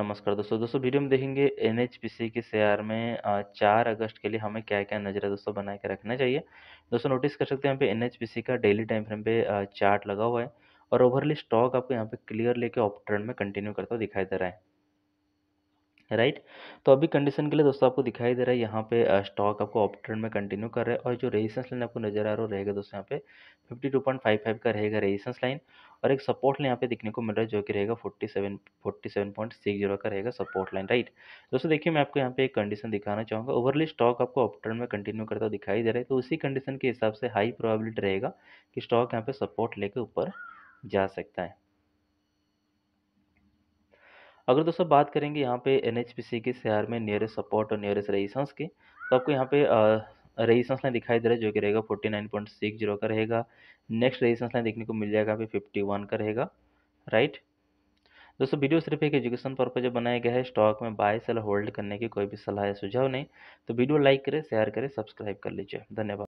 नमस्कार दोस्तों दोस्तों वीडियो में देखेंगे एन एच पी सी के शेयर में चार अगस्त के लिए हमें क्या क्या नज़र है दोस्तों बना के रखना चाहिए दोस्तों नोटिस कर सकते हैं यहाँ पे एन एच पी सी का डेली टाइम फ्रेम पे चार्ट लगा हुआ है और ओवरली स्टॉक आपको यहाँ पे क्लियर लेके ऑप ट्रेंड में कंटिन्यू करता हुआ दिखाई दे रहा है राइट तो अभी कंडीशन के लिए दोस्तों आपको दिखाई दे रहा है यहाँ पे स्टॉक आपको ट्रेंड में कंटिन्यू कर रहा है और जो रेजिस्टेंस लाइन आपको नजर आ रहा रहेगा दोस्तों यहाँ पे fifty two point five five का रहेगा रेजिस्टेंस लाइन और एक सपोर्ट लाइन यहाँ पे देखने को मिल रहा है जो कि रहेगा forty seven forty seven point six zero का रहेगा सपोर्ट लाइन राइट दोस्तों देखिए मैं आपको यहाँ पे एक कंडीशन दिखाना चाहूँगा ओवरली स्टॉक आपको ट्रेंड में कंटिन्यू करता दिखाई दे रहा है तो उसी कंडीशन के हिसाब से हाई प्रोबेबिलिटी रहेगा कि स्टॉक यहाँ पे सपोर्ट लेकर ऊपर जा सकता है अगर दोस्तों बात करेंगे यहाँ पे एन के शहर में नियरेस्ट सपोर्ट और नियरेस्ट रेजिस्टेंस की तो आपको यहाँ पे रेजिस्टेंस लाइन दिखाई दे रहा है जो कि रहेगा forty nine point six zero का रहेगा नेक्स्ट रेजिस्टेंस लाइन देखने को मिल जाएगा यहाँ पे फिफ्टी वन का रहेगा राइट दोस्तों वीडियो सिर्फ एक एजुकेशन पर्पज बनाया गया है स्टॉक में बाय सेल होल्ड करने की कोई भी सलाह या सुझाव नहीं तो वीडियो लाइक करें शेयर करें सब्सक्राइब कर लीजिए धन्यवाद